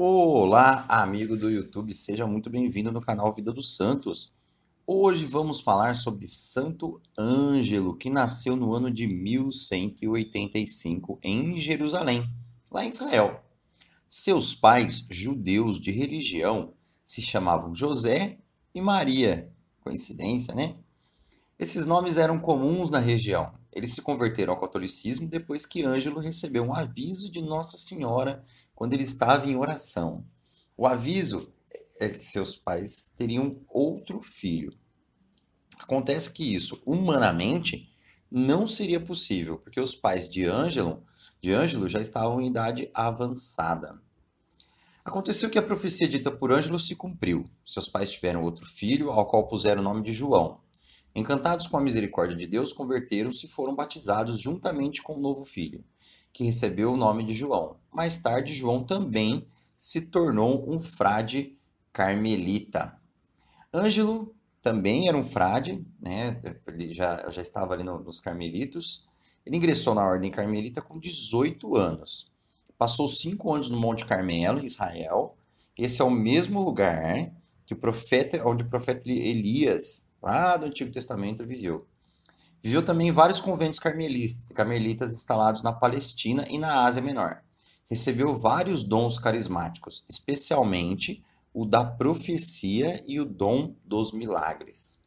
Olá, amigo do YouTube, seja muito bem-vindo no canal Vida dos Santos. Hoje vamos falar sobre Santo Ângelo, que nasceu no ano de 1185 em Jerusalém, lá em Israel. Seus pais, judeus de religião, se chamavam José e Maria. Coincidência, né? Esses nomes eram comuns na região, eles se converteram ao catolicismo depois que Ângelo recebeu um aviso de Nossa Senhora quando ele estava em oração. O aviso é que seus pais teriam outro filho. Acontece que isso, humanamente, não seria possível, porque os pais de Ângelo, de Ângelo já estavam em idade avançada. Aconteceu que a profecia dita por Ângelo se cumpriu. Seus pais tiveram outro filho, ao qual puseram o nome de João. Encantados com a misericórdia de Deus, converteram-se e foram batizados juntamente com o novo filho, que recebeu o nome de João. Mais tarde, João também se tornou um frade carmelita. Ângelo também era um frade, né? ele já, já estava ali no, nos carmelitos. Ele ingressou na ordem carmelita com 18 anos. Passou cinco anos no Monte Carmelo, em Israel. Esse é o mesmo lugar que o profeta, onde o profeta Elias lá do Antigo Testamento, viveu. Viveu também vários conventos carmelitas instalados na Palestina e na Ásia Menor. Recebeu vários dons carismáticos, especialmente o da profecia e o dom dos milagres.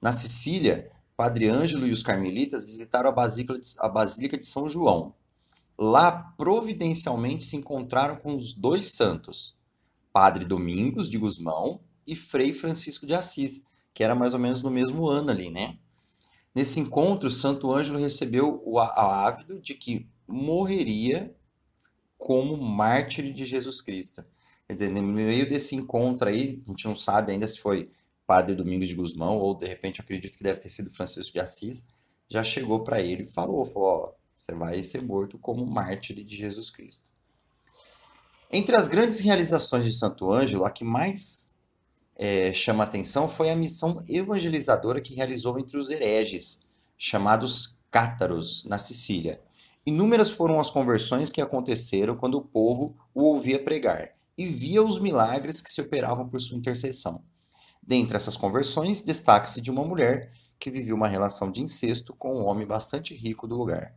Na Sicília, Padre Ângelo e os carmelitas visitaram a Basílica de, a Basílica de São João. Lá, providencialmente, se encontraram com os dois santos, Padre Domingos de Gusmão e Frei Francisco de Assis, que era mais ou menos no mesmo ano ali, né? Nesse encontro, Santo Ângelo recebeu o ávido de que morreria como mártir de Jesus Cristo. Quer dizer, no meio desse encontro aí, a gente não sabe ainda se foi Padre Domingos de Guzmão ou, de repente, acredito que deve ter sido Francisco de Assis, já chegou para ele e falou, falou, ó, você vai ser morto como mártir de Jesus Cristo. Entre as grandes realizações de Santo Ângelo, a que mais é, chama atenção foi a missão evangelizadora que realizou entre os hereges, chamados cátaros, na Sicília. Inúmeras foram as conversões que aconteceram quando o povo o ouvia pregar e via os milagres que se operavam por sua intercessão. Dentre essas conversões, destaca-se de uma mulher que viveu uma relação de incesto com um homem bastante rico do lugar.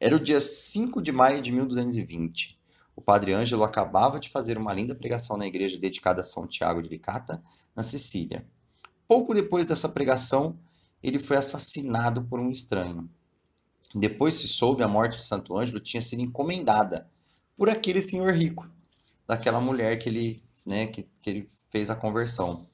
Era o dia 5 de maio de 1220. O padre Ângelo acabava de fazer uma linda pregação na igreja dedicada a São Tiago de Licata, na Sicília. Pouco depois dessa pregação, ele foi assassinado por um estranho. Depois se soube a morte de Santo Ângelo tinha sido encomendada por aquele senhor rico, daquela mulher que ele, né, que, que ele fez a conversão.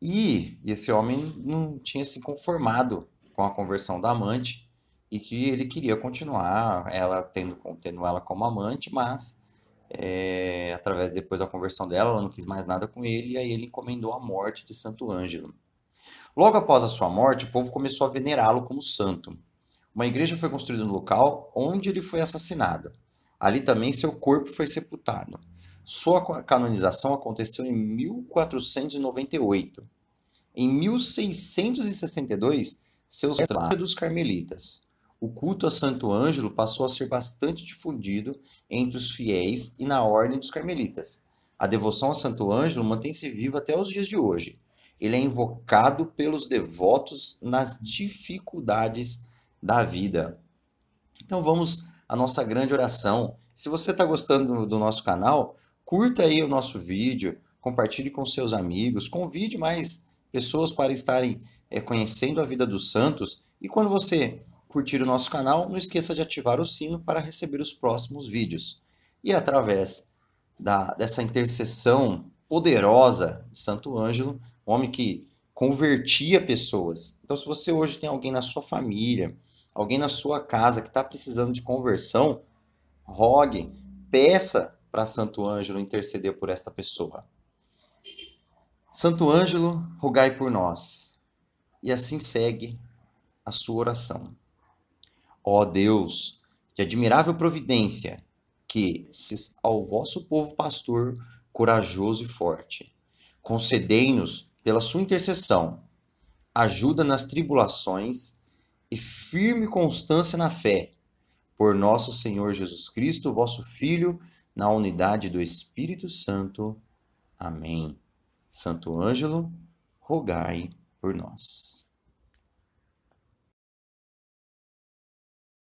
E esse homem não tinha se conformado com a conversão da amante e que ele queria continuar ela tendo, tendo ela como amante, mas é, através depois da conversão dela, ela não quis mais nada com ele e aí ele encomendou a morte de Santo Ângelo. Logo após a sua morte, o povo começou a venerá-lo como santo. Uma igreja foi construída no local onde ele foi assassinado. Ali também seu corpo foi sepultado. Sua canonização aconteceu em 1498. Em 1662, seus dos carmelitas o culto a Santo Ângelo passou a ser bastante difundido entre os fiéis e na ordem dos carmelitas. A devoção a Santo Ângelo mantém-se viva até os dias de hoje. Ele é invocado pelos devotos nas dificuldades da vida. Então vamos à nossa grande oração. Se você está gostando do nosso canal, curta aí o nosso vídeo, compartilhe com seus amigos, convide mais pessoas para estarem é, conhecendo a vida dos santos. E quando você curtir o nosso canal, não esqueça de ativar o sino para receber os próximos vídeos. E através da, dessa intercessão poderosa de Santo Ângelo, um homem que convertia pessoas. Então, se você hoje tem alguém na sua família, alguém na sua casa que está precisando de conversão, rogue, peça para Santo Ângelo interceder por essa pessoa. Santo Ângelo, rogai por nós. E assim segue a sua oração. Ó Deus, de admirável providência, que se ao vosso povo pastor corajoso e forte, concedei-nos pela sua intercessão ajuda nas tribulações e firme constância na fé, por nosso Senhor Jesus Cristo, vosso Filho, na unidade do Espírito Santo. Amém. Santo Ângelo, rogai por nós.